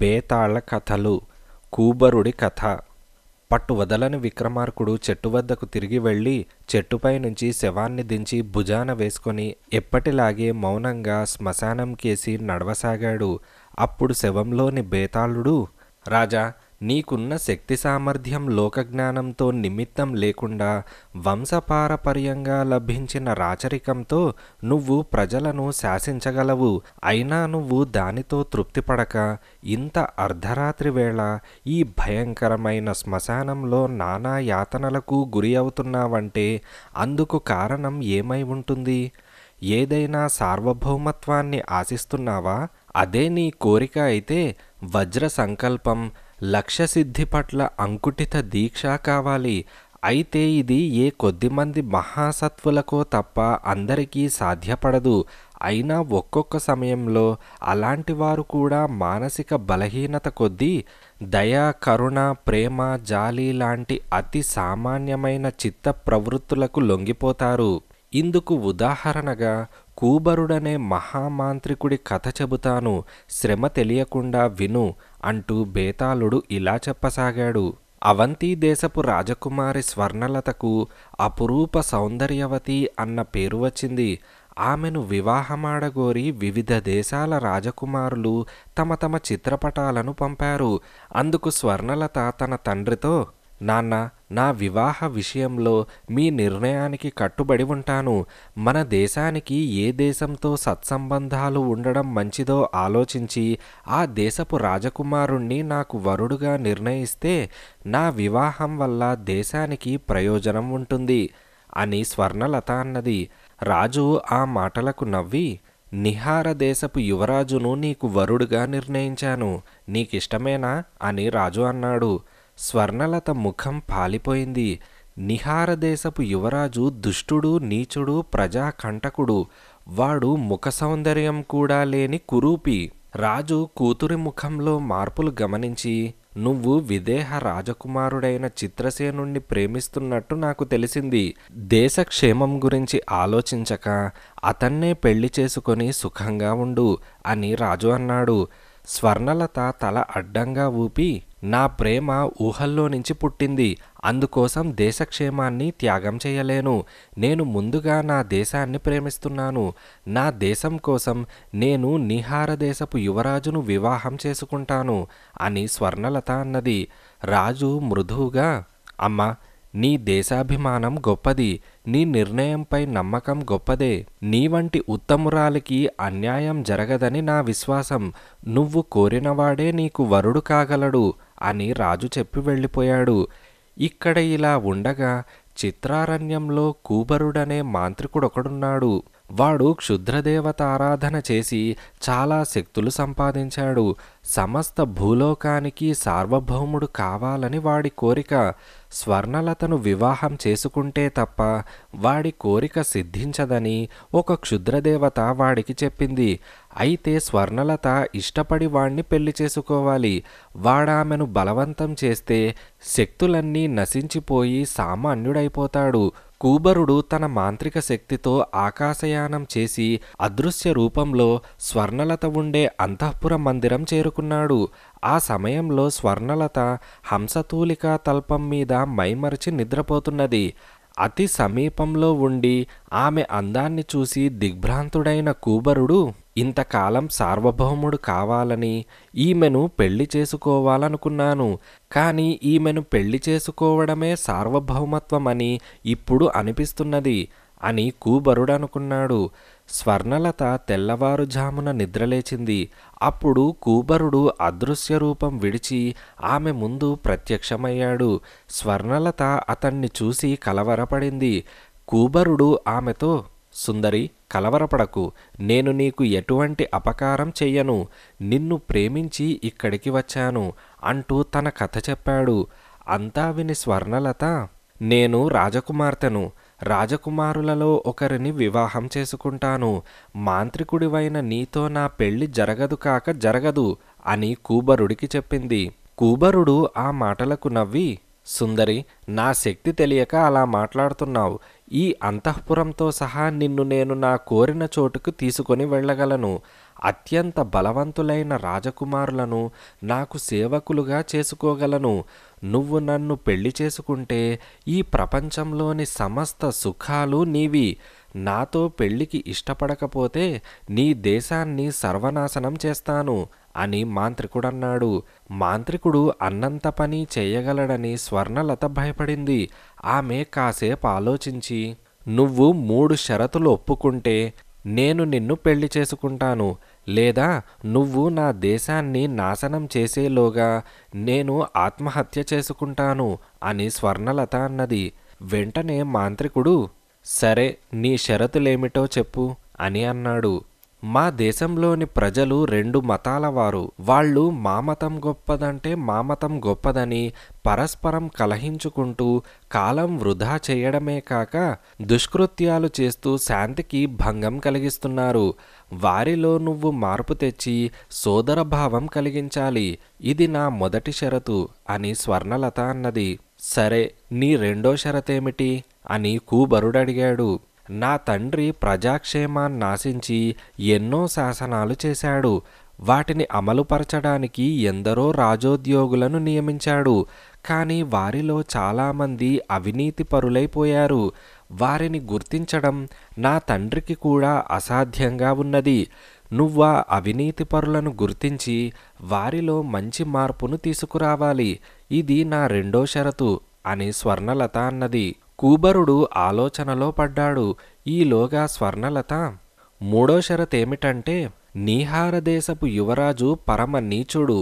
బేతాళ కథలు కూబరుడి కథ పట్టు వదలని విక్రమార్కుడు చెట్టు వద్దకు తిరిగి వెళ్ళి చెట్టుపై నుంచి శవాన్ని దించి భుజాన వేసుకొని ఎప్పటిలాగే మౌనంగా శ్మశానంకేసి నడవసాగాడు అప్పుడు శవంలోని బేతాళుడు రాజా నీకున్న శక్తి సామర్థ్యం లోకజ్ఞానంతో నిమిత్తం లేకుండా వంశపారపర్యంగా లభించిన రాచరికంతో నువ్వు ప్రజలను శాసించగలవు అయినా నువ్వు దానితో తృప్తిపడక ఇంత అర్ధరాత్రి వేళ ఈ భయంకరమైన శ్మశానంలో నానా యాతనలకు గురి అవుతున్నావంటే అందుకు కారణం ఏమై ఉంటుంది ఏదైనా సార్వభౌమత్వాన్ని ఆశిస్తున్నావా అదే నీ కోరిక అయితే వజ్ర సంకల్పం లక్ష్యసిద్ధి పట్ల అంకుటిత దీక్ష కావాలి అయితే ఇది ఏ కొద్దిమంది మహాసత్వులకో తప్ప అందరికీ సాధ్యపడదు అయినా ఒక్కొక్క సమయంలో అలాంటి వారు కూడా మానసిక బలహీనత కొద్దీ దయ కరుణ ప్రేమ జాలి లాంటి అతి సామాన్యమైన చిత్త ప్రవృత్తులకు లొంగిపోతారు ఇందుకు ఉదాహరణగా కూబరుడనే మహామాంత్రికుడి కథ చెబుతాను శ్రమ తెలియకుండా విను అంటూ బేతాళుడు ఇలా చెప్పసాగాడు అవంతి దేశపు రాజకుమారి స్వర్ణలతకు అపురూప సౌందర్యవతి అన్న పేరు వచ్చింది ఆమెను వివాహమాడగోరి వివిధ దేశాల రాజకుమారులు తమ తమ చిత్రపటాలను పంపారు అందుకు స్వర్ణలత తన తండ్రితో నాన్న నా వివాహ విషయంలో మీ నిర్ణయానికి కట్టుబడి ఉంటాను మన దేశానికి ఏ దేశంతో సత్సంబంధాలు ఉండడం మంచిదో ఆలోచించి ఆ దేశపు రాజకుమారుణ్ణి నాకు వరుడుగా నిర్ణయిస్తే నా వివాహం వల్ల దేశానికి ప్రయోజనం ఉంటుంది అని స్వర్ణలత అన్నది రాజు ఆ మాటలకు నవ్వి నిహార దేశపు యువరాజును నీకు వరుడుగా నిర్ణయించాను నీకిష్టమేనా అని రాజు అన్నాడు స్వర్ణలత ముఖం పాలిపోయింది నిహారదేశపు యువరాజు దుష్టుడు నీచుడు ప్రజాకంటకుడు వాడు ముఖ సౌందర్యం కూడా లేని కురూపి రాజు కూతురి ముఖంలో మార్పులు గమనించి నువ్వు విదేహ రాజకుమారుడైన చిత్రసేనుణ్ణి ప్రేమిస్తున్నట్టు నాకు తెలిసింది దేశక్షేమం గురించి ఆలోచించక అతన్నే పెళ్లి చేసుకొని సుఖంగా ఉండు అని రాజు అన్నాడు స్వర్ణలత తల అడ్డంగా ఊపి నా ప్రేమ ఊహల్లో నుంచి పుట్టింది అందుకోసం దేశక్షేమాన్ని త్యాగం చేయలేను నేను ముందుగా నా దేశాన్ని ప్రేమిస్తున్నాను నా దేశం కోసం నేను నిహార దేశపు యువరాజును వివాహం చేసుకుంటాను అని స్వర్ణలత అన్నది రాజు మృదువుగా అమ్మ నీ దేశాభిమానం గొప్పది నీ నిర్ణయంపై నమ్మకం గొప్పదే నీ వంటి ఉత్తమురాలికి అన్యాయం జరగదని నా విశ్వాసం నువ్వు కోరినవాడే నీకు వరుడు కాగలడు అని రాజు చెప్పి వెళ్ళిపోయాడు ఇక్కడ ఇలా ఉండగా చిత్రారణ్యంలో కూబరుడనే మాంత్రికుడొకడున్నాడు వాడు క్షుద్రదేవత ఆరాధన చేసి చాలా శక్తులు సంపాదించాడు సమస్త భూలోకానికి సార్వభౌముడు కావాలని వాడి కోరిక స్వర్ణలతను వివాహం చేసుకుంటే తప్ప వాడి కోరిక సిద్ధించదని ఒక క్షుద్రదేవత వాడికి చెప్పింది అయితే స్వర్ణలత ఇష్టపడి వాణ్ణి పెళ్లి చేసుకోవాలి వాడామెను బలవంతం చేస్తే శక్తులన్నీ నశించిపోయి సామాన్యుడైపోతాడు కూబరుడు తన మాంత్రిక శక్తితో ఆకాశయానం చేసి అదృశ్య రూపంలో స్వర్ణలత ఉండే అంతఃపుర మందిరం చేరుకు పడుకున్నాడు ఆ సమయంలో స్వర్ణలత హంసతూలిక తల్పం మీద మైమరిచి నిద్రపోతున్నది అతి సమీపంలో ఉండి ఆమె అందాన్ని చూసి దిగ్భ్రాంతుడైన కూబరుడు ఇంతకాలం సార్వభౌముడు కావాలని ఈమెను పెళ్లి చేసుకోవాలనుకున్నాను కానీ ఈమెను పెళ్లి చేసుకోవడమే సార్వభౌమత్వమని ఇప్పుడు అనిపిస్తున్నది అని కూబరుడు అనుకున్నాడు స్వర్ణలత తెల్లవారుజామున నిద్రలేచింది అప్పుడు కూబరుడు అదృశ్య రూపం విడిచి ఆమె ముందు ప్రత్యక్షమయ్యాడు స్వర్ణలత అతన్ని చూసి కలవరపడింది కూబరుడు ఆమెతో సుందరి కలవరపడకు నేను నీకు ఎటువంటి అపకారం చెయ్యను నిన్ను ప్రేమించి ఇక్కడికి వచ్చాను అంటూ తన కథ చెప్పాడు అంతా విని స్వర్ణలత నేను రాజకుమార్తెను రాజకుమారులలో ఒకరిని వివాహం చేసుకుంటాను మాంత్రికుడివైన నీతో నా పెళ్లి జరగదు కాక జరగదు అని కూబరుడికి చెప్పింది కూబరుడు ఆ మాటలకు నవ్వి సుందరి నా శక్తి తెలియక అలా మాట్లాడుతున్నావు ఈ అంతఃపురంతో సహా నిన్ను నేను నా కోరిన చోటుకు తీసుకొని వెళ్ళగలను అత్యంత బలవంతులైన రాజకుమారులను నాకు సేవకులుగా చేసుకోగలను నువ్వు నన్ను పెళ్లి చేసుకుంటే ఈ ప్రపంచంలోని సమస్త సుఖాలు నీవి నాతో పెళ్లికి ఇష్టపడకపోతే నీ దేశాన్ని సర్వనాశనం చేస్తాను అని మాంత్రికుడన్నాడు మాంత్రికుడు అన్నంత పని చేయగలడని స్వర్ణలత భయపడింది ఆమె కాసేపు ఆలోచించి నువ్వు మూడు షరతులు ఒప్పుకుంటే నేను నిన్ను పెళ్లి చేసుకుంటాను లేదా నువ్వు నా దేశాన్ని నాశనం చేసేలోగా నేను ఆత్మహత్య చేసుకుంటాను అని స్వర్ణలత అన్నది వెంటనే మాంత్రికుడు సరే నీ షరతులేమిటో చెప్పు అని అన్నాడు మా దేశంలోని ప్రజలు రెండు మతాల వారు వాళ్ళు మా మతం గొప్పదంటే మా మతం గొప్పదని పరస్పరం కలహించుకుంటూ కాలం వృధా చేయడమే కాక దుష్కృత్యాలు చేస్తూ శాంతికి భంగం కలిగిస్తున్నారు వారిలో నువ్వు మార్పు తెచ్చి సోదరభావం కలిగించాలి ఇది నా మొదటి షరతు అని స్వర్ణలత అన్నది సరే నీ రెండో షరతేమిటి అని కూబరుడడిగాడు నా తండ్రి ప్రజాక్షేమాన్ని నాశించి ఎన్నో శాసనాలు చేశాడు వాటిని అమలుపరచడానికి ఎందరో రాజోద్యోగులను నియమించాడు కానీ వారిలో చాలామంది అవినీతి పరులైపోయారు వారిని గుర్తించడం నా తండ్రికి కూడా అసాధ్యంగా ఉన్నది నువ్వా అవినీతి పరులను గుర్తించి వారిలో మంచి మార్పును తీసుకురావాలి ఇది నా రెండో షరతు అని స్వర్ణలత అన్నది కూబరుడు ఆలోచనలో పడ్డాడు ఈలోగా స్వర్ణలత మూడో షరతేమిటంటే నీహారదేశపు యువరాజు పరమ నీచుడు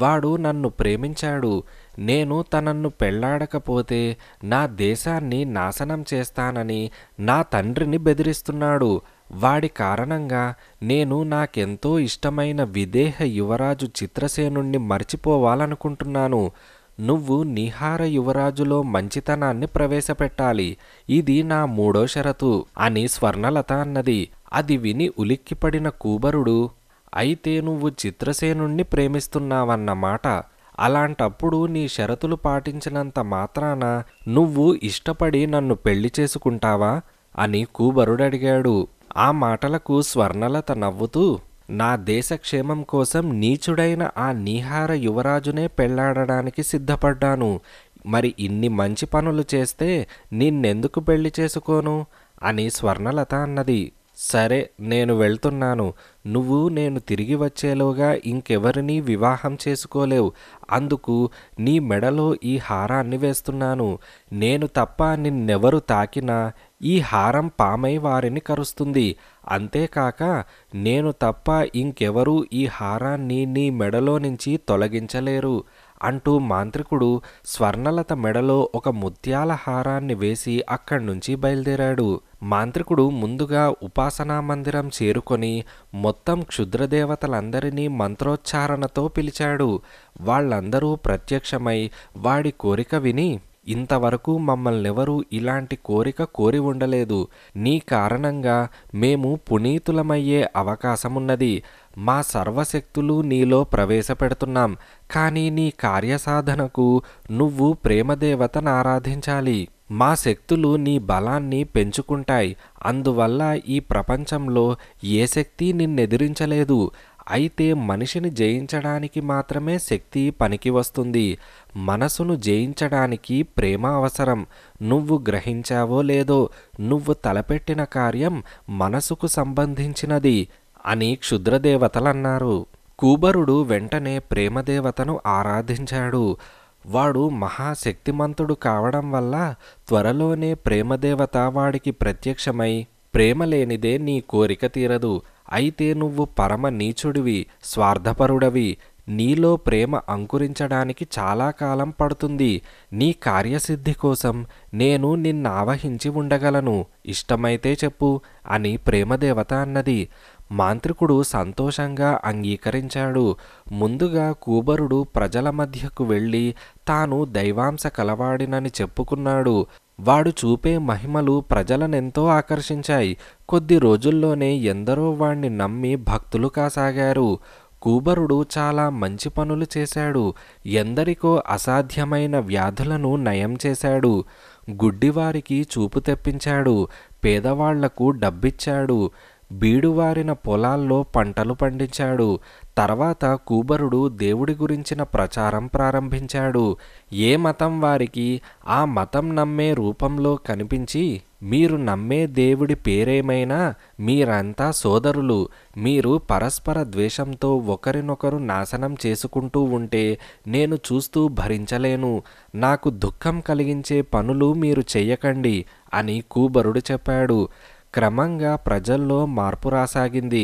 వాడు నన్ను ప్రేమించాడు నేను తనన్ను పెళ్లాడకపోతే నా దేశాన్ని నాశనం చేస్తానని నా తండ్రిని బెదిరిస్తున్నాడు వాడి కారణంగా నేను నాకెంతో ఇష్టమైన విదేహ యువరాజు చిత్రసేనుణ్ణి మర్చిపోవాలనుకుంటున్నాను నువ్వు నిహార యువరాజులో మంచితనాన్ని ప్రవేశపెట్టాలి ఇది నా మూడో షరతు అని స్వర్ణలత అన్నది అది విని ఉలిక్కిపడిన కూబరుడు అయితే నువ్వు చిత్రసేనుణ్ణి ప్రేమిస్తున్నావన్నమాట అలాంటప్పుడు నీ షరతులు పాటించినంత మాత్రాన నువ్వు ఇష్టపడి నన్ను పెళ్లి చేసుకుంటావా అని కూబరుడడిగాడు ఆ మాటలకు స్వర్ణలత నవ్వుతూ నా దేశ క్షేమం కోసం నీచుడైన ఆ నీహార యువరాజునే పెళ్లాడడానికి సిద్ధపడ్డాను మరి ఇన్ని మంచి పనులు చేస్తే నిన్నెందుకు పెళ్లి చేసుకోను అని స్వర్ణలత అన్నది సరే నేను వెళ్తున్నాను నువ్వు నేను తిరిగి వచ్చేలోగా ఇంకెవరినీ వివాహం చేసుకోలేవు అందుకు నీ మెడలో ఈ హారాన్ని వేస్తున్నాను నేను తప్ప నిన్నెవరు తాకినా ఈ హారం పామై వారిని కరుస్తుంది అంతేకాక నేను తప్ప ఇంకెవరూ ఈ హారాన్ని నీ మెడలో నుంచి తొలగించలేరు అంటూ మాంత్రికుడు స్వర్ణలత మెడలో ఒక ముత్యాల హారాన్ని వేసి అక్కడి నుంచి బయలుదేరాడు మాంత్రికుడు ముందుగా ఉపాసనా మందిరం చేరుకొని మొత్తం క్షుద్రదేవతలందరినీ మంత్రోచ్చారణతో పిలిచాడు వాళ్ళందరూ ప్రత్యక్షమై వాడి కోరిక విని ఇంతవరకు మమ్మల్ని ఎవరూ ఇలాంటి కోరిక కోరి ఉండలేదు నీ కారణంగా మేము పునీతులమయ్యే అవకాశమున్నది మా సర్వశక్తులు నీలో ప్రవేశపెడుతున్నాం కానీ నీ కార్యసాధనకు నువ్వు ప్రేమదేవతను ఆరాధించాలి మా శక్తులు నీ బలాన్ని పెంచుకుంటాయి అందువల్ల ఈ ప్రపంచంలో ఏ శక్తి నిన్నెదిరించలేదు అయితే మనిషిని జయించడానికి మాత్రమే శక్తి పనికి వస్తుంది మనసును జయించడానికి ప్రేమ అవసరం నువ్వు గ్రహించావో లేదో నువ్వు తలపెట్టిన కార్యం మనసుకు సంబంధించినది అని క్షుద్రదేవతలన్నారు కూబరుడు వెంటనే ప్రేమదేవతను ఆరాధించాడు వాడు మహాశక్తిమంతుడు కావడం వల్ల త్వరలోనే ప్రేమదేవత వాడికి ప్రత్యక్షమై ప్రేమ లేనిదే నీ కోరిక తీరదు అయితే నువ్వు పరమ నీచుడివి స్వార్థపరుడవి నీలో ప్రేమ అంకురించడానికి చాలా కాలం పడుతుంది నీ కార్యసిద్ధి కోసం నేను నిన్నావహించి ఉండగలను ఇష్టమైతే చెప్పు అని ప్రేమదేవత అన్నది మాంత్రికుడు సంతోషంగా అంగీకరించాడు ముందుగా కూబరుడు ప్రజల మధ్యకు వెళ్ళి తాను దైవాంశ కలవాడినని చెప్పుకున్నాడు వాడు చూపే మహిమలు ప్రజలనెంతో ఆకర్షించాయి కొద్ది రోజుల్లోనే ఎందరో వాణ్ణి నమ్మి భక్తులు కాసాగారు కూబరుడు చాలా మంచి పనులు చేశాడు ఎందరికో అసాధ్యమైన వ్యాధులను నయం చేశాడు గుడ్డివారికి చూపు తెప్పించాడు పేదవాళ్లకు డబ్బిచ్చాడు బీడువారిన పొలాల్లో పంటలు పండించాడు తర్వాత కూబరుడు దేవుడి గురించిన ప్రచారం ప్రారంభించాడు ఏ మతం వారికి ఆ మతం నమ్మే రూపంలో కనిపించి మీరు నమ్మే దేవుడి పేరేమైనా మీరంతా సోదరులు మీరు పరస్పర ద్వేషంతో ఒకరినొకరు నాశనం చేసుకుంటూ ఉంటే నేను చూస్తూ భరించలేను నాకు దుఃఖం కలిగించే పనులు మీరు చేయకండి అని కూబరుడు చెప్పాడు క్రమంగా ప్రజల్లో మార్పు రాసాగింది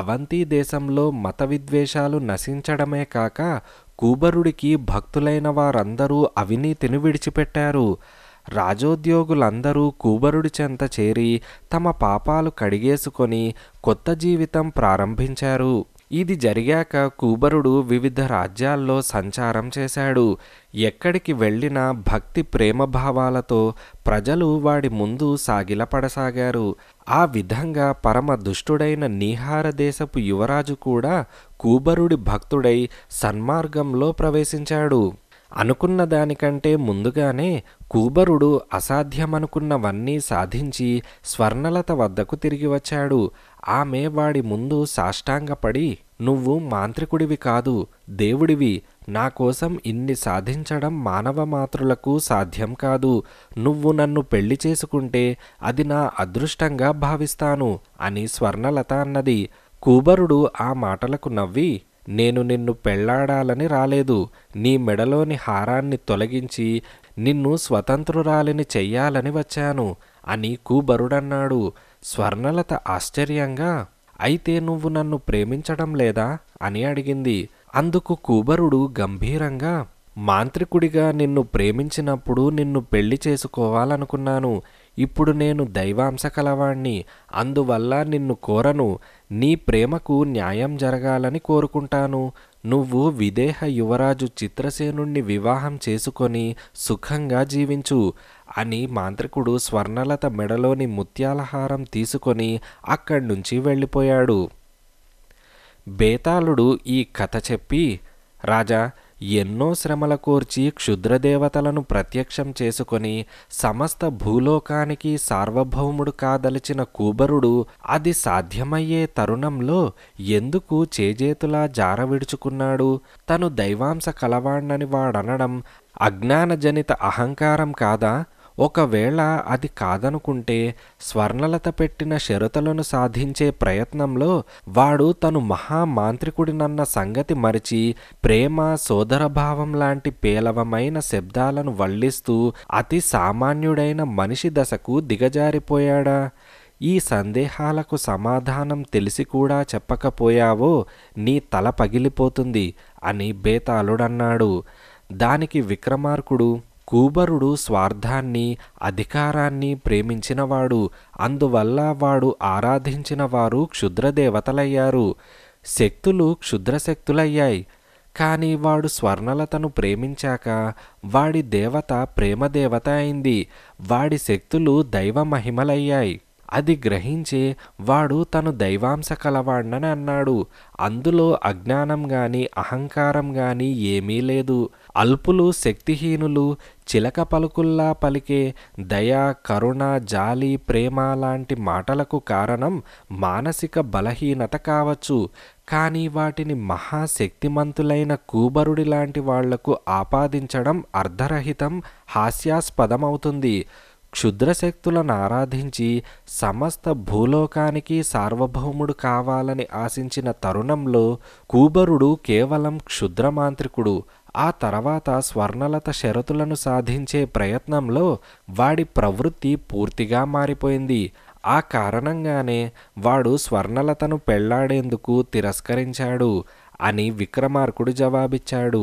అవంతి దేశంలో మత విద్వేషాలు నశించడమే కాక కూబరుడికి భక్తులైన వారందరూ అవినీతిని విడిచిపెట్టారు రాజోద్యోగులందరూ కూబరుడి చెంత చేరి తమ పాపాలు కడిగేసుకొని కొత్త జీవితం ప్రారంభించారు ఇది జరిగాక కూబరుడు వివిధ రాజ్యాల్లో సంచారం చేశాడు ఎక్కడికి వెళ్ళినా భక్తి ప్రేమ భావాలతో ప్రజలు వాడి ముందు సాగిలపడసాగారు ఆ విధంగా పరమ దుష్టుడైన నీహార దేశపు యువరాజు కూడా కూబరుడి భక్తుడై సన్మార్గంలో ప్రవేశించాడు అనుకున్న దానికంటే ముందుగానే కూబరుడు అసాధ్యమనుకున్నవన్నీ సాధించి స్వర్ణలత వద్దకు తిరిగి వచ్చాడు ఆమె వాడి ముందు సాష్టాంగపడి నువ్వు మాంత్రికుడివి కాదు దేవుడివి నా కోసం ఇన్ని సాధించడం మానవ మాతృలకు సాధ్యం కాదు నువ్వు నన్ను పెళ్లి చేసుకుంటే అది నా అదృష్టంగా భావిస్తాను అని స్వర్ణలత అన్నది కూబరుడు ఆ మాటలకు నవ్వి నేను నిన్ను పెళ్లాడాలని రాలేదు నీ మెడలోని హారాన్ని తొలగించి నిన్ను స్వతంత్రురాలిని చెయ్యాలని వచ్చాను అని కూబరుడన్నాడు స్వర్ణలత ఆశ్చర్యంగా అయితే నువ్వు నన్ను ప్రేమించడం లేదా అని అడిగింది అందుకు కూబరుడు గంభీరంగా మాంత్రికుడిగా నిన్ను ప్రేమించినప్పుడు నిన్ను పెళ్లి చేసుకోవాలనుకున్నాను ఇప్పుడు నేను దైవాంశ కలవాణ్ణి అందువల్ల నిన్ను కోరను నీ ప్రేమకు న్యాయం జరగాలని కోరుకుంటాను నువ్వు విదేహ యువరాజు చిత్రసేనుణ్ణి వివాహం చేసుకొని సుఖంగా జీవించు అని మాంత్రికుడు స్వర్ణలత మెడలోని ముత్యాలహారం తీసుకొని అక్కడి నుంచి వెళ్ళిపోయాడు బేతాళుడు ఈ కథ చెప్పి రాజా ఎన్నో శ్రమల కోర్చి క్షుద్రదేవతలను ప్రత్యక్షం చేసుకొని సమస్త భూలోకానికి సార్వభౌముడు కాదలిచిన కూబరుడు అది సాధ్యమయ్యే తరుణంలో ఎందుకు చేజేతులా జార విడుచుకున్నాడు తను దైవాంశ కలవాణ్ణని వాడనడం అజ్ఞానజనిత అహంకారం కాదా ఒకవేళ అది కాదనుకుంటే స్వర్ణలత పెట్టిన షరతులను సాధించే ప్రయత్నంలో వాడు తను మహామాంత్రికుడినన్న సంగతి మరిచి ప్రేమ సోదరభావం లాంటి పేలవమైన శబ్దాలను వల్లిస్తూ అతి సామాన్యుడైన మనిషి దశకు దిగజారిపోయాడా ఈ సందేహాలకు సమాధానం తెలిసి కూడా చెప్పకపోయావో నీ తల పగిలిపోతుంది అని బేతాళుడన్నాడు దానికి విక్రమార్కుడు కూబరుడు స్వార్థాన్ని అధికారాన్ని ప్రేమించినవాడు అందువల్ల వాడు ఆరాధించిన వారు క్షుద్రదేవతలయ్యారు శక్తులు క్షుద్రశక్తులయ్యాయి కానీ వాడు స్వర్ణలతను ప్రేమించాక వాడి దేవత ప్రేమదేవత అయింది వాడి శక్తులు దైవ మహిమలయ్యాయి అది గ్రహించే వాడు తను దైవాంశ కలవాడనని అన్నాడు అందులో అజ్ఞానం గాని అహంకారం గాని ఏమీ లేదు అల్పులు శక్తిహీనులు చిలక పలుకుల్లా పలికే దయ కరుణ జాలి ప్రేమ లాంటి మాటలకు కారణం మానసిక బలహీనత కావచ్చు కానీ వాటిని మహాశక్తిమంతులైన కూబరుడి లాంటి వాళ్లకు ఆపాదించడం అర్ధరహితం హాస్యాస్పదమవుతుంది క్షుద్రశక్తులను ఆరాధించి సమస్త భూలోకానికి సార్వభౌముడు కావాలని ఆశించిన తరుణంలో కూబరుడు కేవలం క్షుద్రమాంత్రికుడు ఆ తర్వాత స్వర్ణలత షరతులను సాధించే ప్రయత్నంలో వాడి ప్రవృత్తి పూర్తిగా మారిపోయింది ఆ కారణంగానే వాడు స్వర్ణలతను పెళ్లాడేందుకు తిరస్కరించాడు అని విక్రమార్కుడు జవాబిచ్చాడు